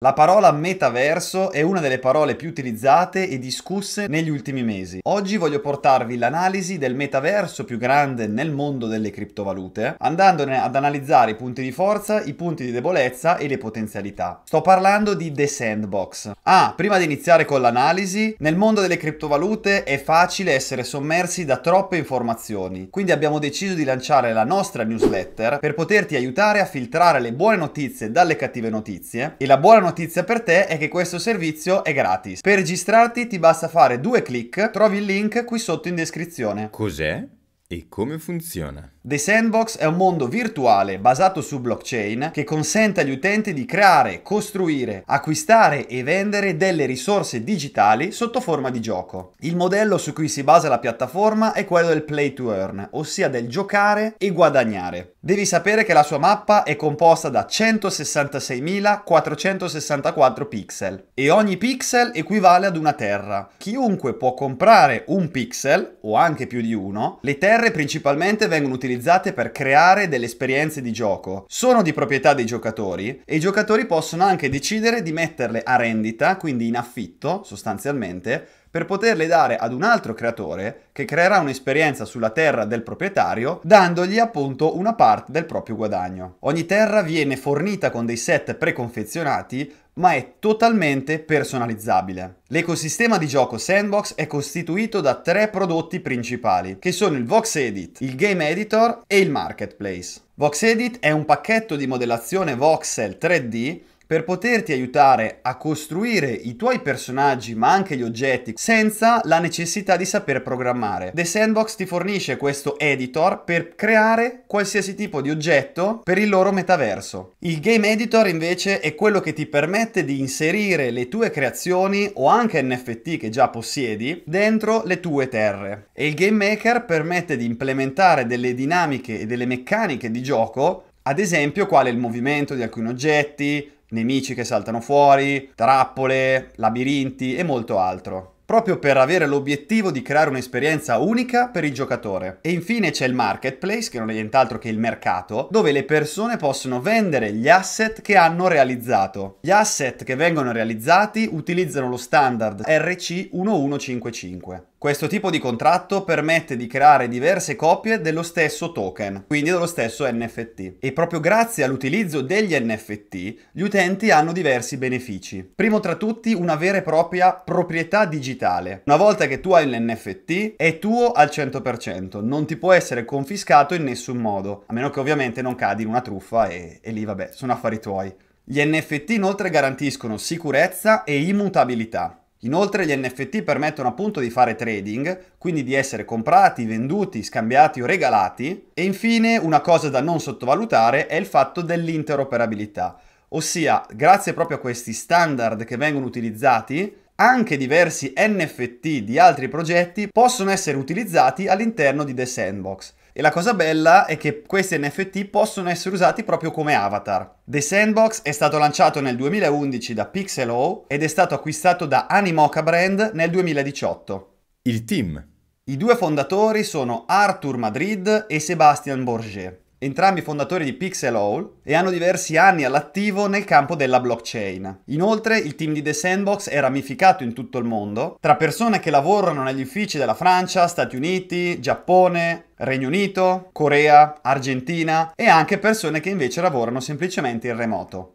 La parola metaverso è una delle parole più utilizzate e discusse negli ultimi mesi. Oggi voglio portarvi l'analisi del metaverso più grande nel mondo delle criptovalute, andandone ad analizzare i punti di forza, i punti di debolezza e le potenzialità. Sto parlando di The Sandbox. Ah, prima di iniziare con l'analisi, nel mondo delle criptovalute è facile essere sommersi da troppe informazioni, quindi abbiamo deciso di lanciare la nostra newsletter per poterti aiutare a filtrare le buone notizie dalle cattive notizie e la buona notizia notizia per te è che questo servizio è gratis. Per registrarti ti basta fare due clic, trovi il link qui sotto in descrizione. Cos'è? E come funziona? The Sandbox è un mondo virtuale basato su blockchain che consente agli utenti di creare, costruire, acquistare e vendere delle risorse digitali sotto forma di gioco. Il modello su cui si basa la piattaforma è quello del play to earn, ossia del giocare e guadagnare. Devi sapere che la sua mappa è composta da 166.464 pixel e ogni pixel equivale ad una terra. Chiunque può comprare un pixel o anche più di uno, le terre VR principalmente vengono utilizzate per creare delle esperienze di gioco, sono di proprietà dei giocatori e i giocatori possono anche decidere di metterle a rendita, quindi in affitto sostanzialmente, per poterle dare ad un altro creatore che creerà un'esperienza sulla terra del proprietario, dandogli appunto una parte del proprio guadagno. Ogni terra viene fornita con dei set preconfezionati ma è totalmente personalizzabile. L'ecosistema di gioco Sandbox è costituito da tre prodotti principali, che sono il Vox Edit, il Game Editor e il Marketplace. Vox Edit è un pacchetto di modellazione voxel 3D per poterti aiutare a costruire i tuoi personaggi ma anche gli oggetti senza la necessità di saper programmare. The Sandbox ti fornisce questo editor per creare qualsiasi tipo di oggetto per il loro metaverso. Il game editor invece è quello che ti permette di inserire le tue creazioni o anche NFT che già possiedi dentro le tue terre e il game maker permette di implementare delle dinamiche e delle meccaniche di gioco ad esempio quale il movimento di alcuni oggetti, nemici che saltano fuori, trappole, labirinti e molto altro proprio per avere l'obiettivo di creare un'esperienza unica per il giocatore. E infine c'è il marketplace, che non è nient'altro che il mercato, dove le persone possono vendere gli asset che hanno realizzato. Gli asset che vengono realizzati utilizzano lo standard RC1155. Questo tipo di contratto permette di creare diverse copie dello stesso token, quindi dello stesso NFT. E proprio grazie all'utilizzo degli NFT, gli utenti hanno diversi benefici. Primo tra tutti una vera e propria proprietà digitale. Una volta che tu hai l'NFT, è tuo al 100%, non ti può essere confiscato in nessun modo, a meno che ovviamente non cadi in una truffa e, e lì vabbè, sono affari tuoi. Gli NFT inoltre garantiscono sicurezza e immutabilità. Inoltre gli NFT permettono appunto di fare trading, quindi di essere comprati, venduti, scambiati o regalati. E infine una cosa da non sottovalutare è il fatto dell'interoperabilità, ossia grazie proprio a questi standard che vengono utilizzati, anche diversi NFT di altri progetti possono essere utilizzati all'interno di The Sandbox. E la cosa bella è che questi NFT possono essere usati proprio come avatar. The Sandbox è stato lanciato nel 2011 da Pixel ed è stato acquistato da Animoca Brand nel 2018. Il team. I due fondatori sono Arthur Madrid e Sebastian Bourget entrambi fondatori di Pixel Hole e hanno diversi anni all'attivo nel campo della blockchain. Inoltre il team di The Sandbox è ramificato in tutto il mondo, tra persone che lavorano negli uffici della Francia, Stati Uniti, Giappone, Regno Unito, Corea, Argentina e anche persone che invece lavorano semplicemente in remoto.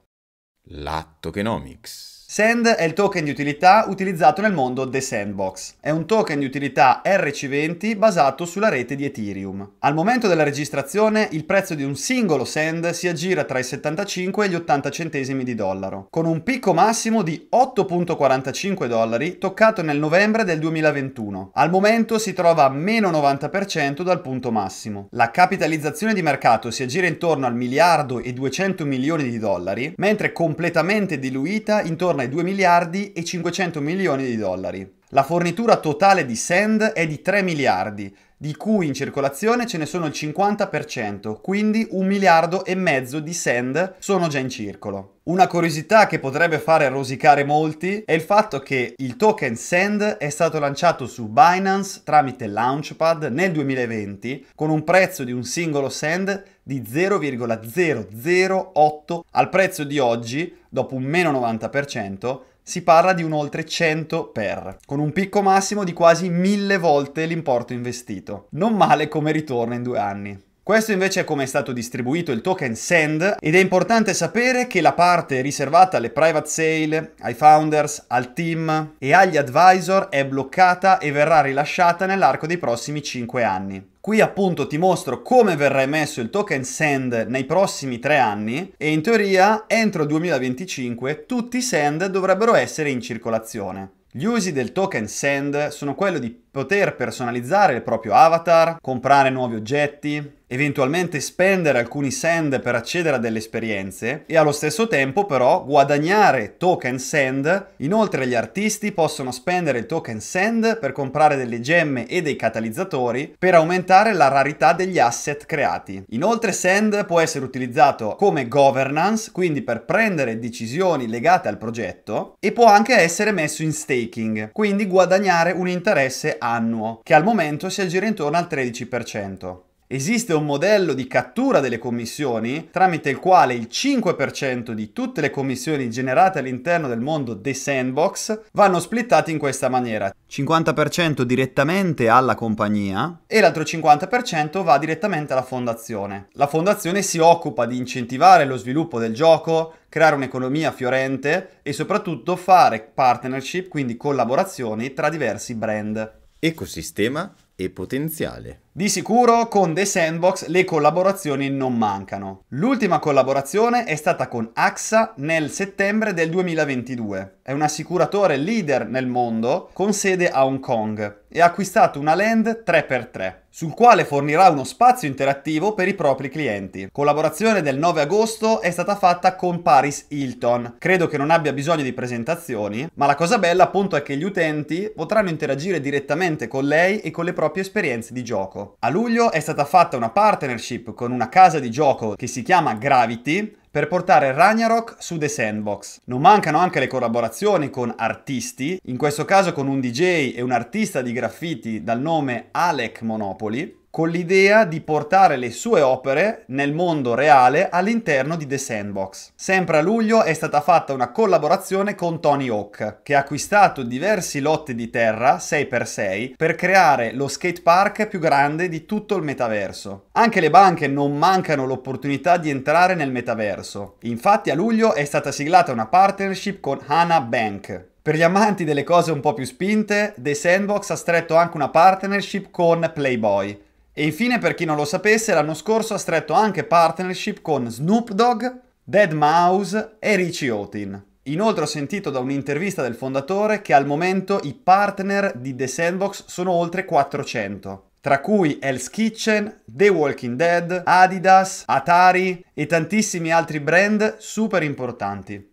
L'Attokenomics Sand è il token di utilità utilizzato nel mondo The Sandbox. È un token di utilità RC20 basato sulla rete di Ethereum. Al momento della registrazione il prezzo di un singolo Sand si aggira tra i 75 e gli 80 centesimi di dollaro, con un picco massimo di 8.45 dollari toccato nel novembre del 2021. Al momento si trova a meno 90% dal punto massimo. La capitalizzazione di mercato si aggira intorno al miliardo e 200 milioni di dollari, mentre completamente diluita intorno ai 2 miliardi e 500 milioni di dollari. La fornitura totale di Sand è di 3 miliardi, di cui in circolazione ce ne sono il 50%, quindi un miliardo e mezzo di Sand sono già in circolo. Una curiosità che potrebbe fare rosicare molti è il fatto che il token Sand è stato lanciato su Binance tramite Launchpad nel 2020 con un prezzo di un singolo Sand di 0,008 al prezzo di oggi, dopo un meno 90%, si parla di un oltre 100 per, con un picco massimo di quasi mille volte l'importo investito. Non male come ritorno in due anni. Questo invece è come è stato distribuito il token SEND ed è importante sapere che la parte riservata alle private sale, ai founders, al team e agli advisor è bloccata e verrà rilasciata nell'arco dei prossimi 5 anni. Qui appunto ti mostro come verrà emesso il token SEND nei prossimi tre anni e in teoria entro il 2025 tutti i SEND dovrebbero essere in circolazione. Gli usi del token SEND sono quello di poter personalizzare il proprio avatar, comprare nuovi oggetti, eventualmente spendere alcuni send per accedere a delle esperienze e allo stesso tempo però guadagnare token send. Inoltre gli artisti possono spendere il token send per comprare delle gemme e dei catalizzatori per aumentare la rarità degli asset creati. Inoltre send può essere utilizzato come governance, quindi per prendere decisioni legate al progetto e può anche essere messo in staking, quindi guadagnare un interesse annuo, che al momento si aggira intorno al 13%. Esiste un modello di cattura delle commissioni tramite il quale il 5% di tutte le commissioni generate all'interno del mondo The Sandbox vanno splittate in questa maniera. 50% direttamente alla compagnia e l'altro 50% va direttamente alla fondazione. La fondazione si occupa di incentivare lo sviluppo del gioco, creare un'economia fiorente e soprattutto fare partnership, quindi collaborazioni tra diversi brand. Ecosistema e potenziale. Di sicuro con The Sandbox le collaborazioni non mancano. L'ultima collaborazione è stata con AXA nel settembre del 2022. È un assicuratore leader nel mondo con sede a Hong Kong e ha acquistato una land 3x3 sul quale fornirà uno spazio interattivo per i propri clienti. Collaborazione del 9 agosto è stata fatta con Paris Hilton. Credo che non abbia bisogno di presentazioni, ma la cosa bella appunto è che gli utenti potranno interagire direttamente con lei e con le proprie esperienze di gioco. A luglio è stata fatta una partnership con una casa di gioco che si chiama Gravity, per portare Ragnarok su The Sandbox. Non mancano anche le collaborazioni con artisti, in questo caso con un DJ e un artista di graffiti dal nome Alec Monopoli, con l'idea di portare le sue opere nel mondo reale all'interno di The Sandbox. Sempre a luglio è stata fatta una collaborazione con Tony Hawk, che ha acquistato diversi lotti di terra 6x6 per creare lo skate park più grande di tutto il metaverso. Anche le banche non mancano l'opportunità di entrare nel metaverso. Infatti a luglio è stata siglata una partnership con Hana Bank, per gli amanti delle cose un po' più spinte, The Sandbox ha stretto anche una partnership con Playboy, e infine, per chi non lo sapesse, l'anno scorso ha stretto anche partnership con Snoop Dogg, Dead Mouse e Richie Otin. Inoltre ho sentito da un'intervista del fondatore che al momento i partner di The Sandbox sono oltre 400, tra cui Hell's Kitchen, The Walking Dead, Adidas, Atari e tantissimi altri brand super importanti.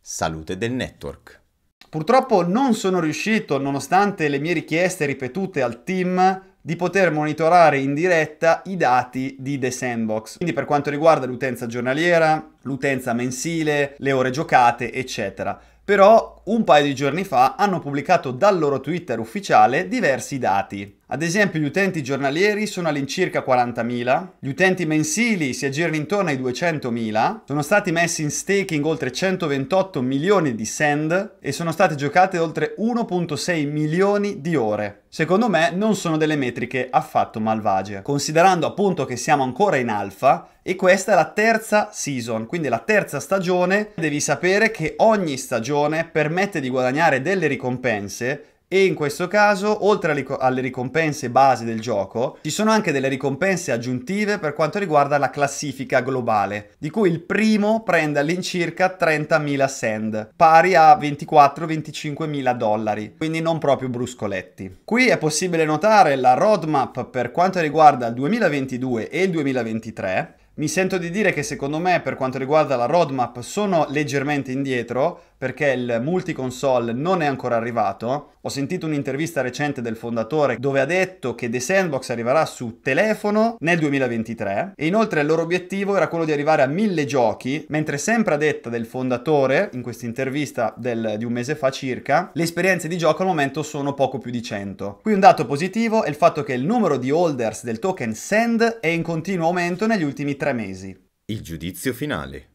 Salute del network. Purtroppo non sono riuscito, nonostante le mie richieste ripetute al team, di poter monitorare in diretta i dati di The Sandbox, quindi per quanto riguarda l'utenza giornaliera, l'utenza mensile, le ore giocate, eccetera. Però un paio di giorni fa hanno pubblicato dal loro Twitter ufficiale diversi dati. Ad esempio gli utenti giornalieri sono all'incirca 40.000, gli utenti mensili si aggirano intorno ai 200.000, sono stati messi in staking oltre 128 milioni di sand e sono state giocate oltre 1.6 milioni di ore. Secondo me non sono delle metriche affatto malvagie, considerando appunto che siamo ancora in alfa e questa è la terza season, quindi la terza stagione, devi sapere che ogni stagione permette di guadagnare delle ricompense e in questo caso, oltre alle ricompense base del gioco, ci sono anche delle ricompense aggiuntive per quanto riguarda la classifica globale, di cui il primo prende all'incirca 30.000 sand, pari a 24-25.000 dollari, quindi non proprio bruscoletti. Qui è possibile notare la roadmap per quanto riguarda il 2022 e il 2023, mi sento di dire che secondo me per quanto riguarda la roadmap sono leggermente indietro, perché il multiconsole non è ancora arrivato. Ho sentito un'intervista recente del fondatore dove ha detto che The Sandbox arriverà su telefono nel 2023 e inoltre il loro obiettivo era quello di arrivare a mille giochi, mentre sempre a detta del fondatore, in questa intervista di un mese fa circa, le esperienze di gioco al momento sono poco più di 100. Qui un dato positivo è il fatto che il numero di holders del token SAND è in continuo aumento negli ultimi tre mesi. Il giudizio finale.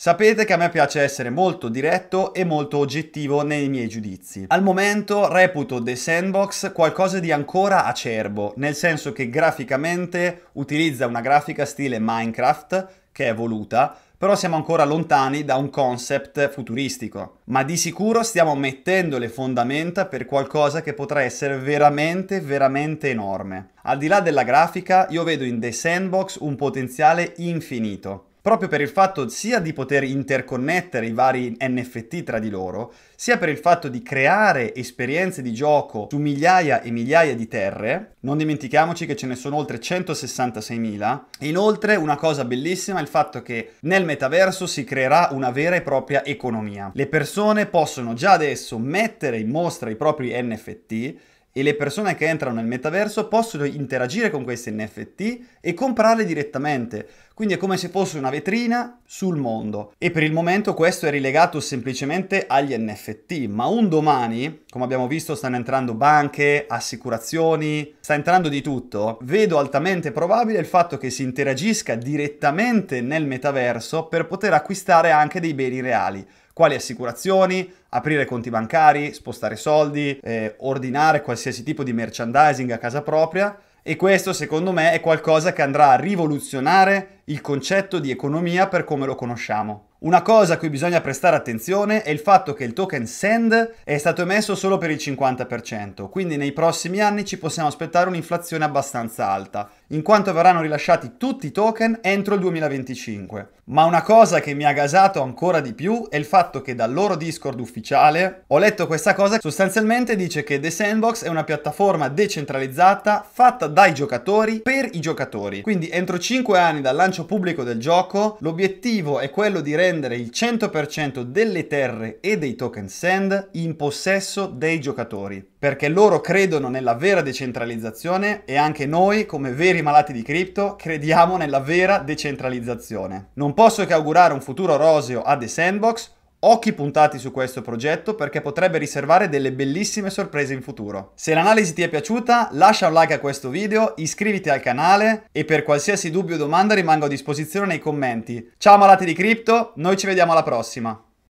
Sapete che a me piace essere molto diretto e molto oggettivo nei miei giudizi. Al momento reputo The Sandbox qualcosa di ancora acerbo, nel senso che graficamente utilizza una grafica stile Minecraft, che è evoluta, però siamo ancora lontani da un concept futuristico. Ma di sicuro stiamo mettendo le fondamenta per qualcosa che potrà essere veramente, veramente enorme. Al di là della grafica, io vedo in The Sandbox un potenziale infinito proprio per il fatto sia di poter interconnettere i vari NFT tra di loro, sia per il fatto di creare esperienze di gioco su migliaia e migliaia di terre. Non dimentichiamoci che ce ne sono oltre 166.000. Inoltre, una cosa bellissima è il fatto che nel metaverso si creerà una vera e propria economia. Le persone possono già adesso mettere in mostra i propri NFT e le persone che entrano nel metaverso possono interagire con questi NFT e comprarle direttamente. Quindi è come se fosse una vetrina sul mondo. E per il momento questo è rilegato semplicemente agli NFT, ma un domani, come abbiamo visto, stanno entrando banche, assicurazioni, sta entrando di tutto. Vedo altamente probabile il fatto che si interagisca direttamente nel metaverso per poter acquistare anche dei beni reali quali assicurazioni, aprire conti bancari, spostare soldi, eh, ordinare qualsiasi tipo di merchandising a casa propria. E questo secondo me è qualcosa che andrà a rivoluzionare il concetto di economia per come lo conosciamo. Una cosa a cui bisogna prestare attenzione è il fatto che il token SEND è stato emesso solo per il 50%, quindi nei prossimi anni ci possiamo aspettare un'inflazione abbastanza alta in quanto verranno rilasciati tutti i token entro il 2025. Ma una cosa che mi ha gasato ancora di più è il fatto che dal loro Discord ufficiale ho letto questa cosa, che sostanzialmente dice che The Sandbox è una piattaforma decentralizzata fatta dai giocatori per i giocatori. Quindi entro 5 anni dal lancio pubblico del gioco l'obiettivo è quello di rendere il 100% delle terre e dei token sand in possesso dei giocatori perché loro credono nella vera decentralizzazione e anche noi, come veri malati di cripto, crediamo nella vera decentralizzazione. Non posso che augurare un futuro roseo a The Sandbox, occhi puntati su questo progetto perché potrebbe riservare delle bellissime sorprese in futuro. Se l'analisi ti è piaciuta, lascia un like a questo video, iscriviti al canale e per qualsiasi dubbio o domanda rimango a disposizione nei commenti. Ciao malati di cripto, noi ci vediamo alla prossima!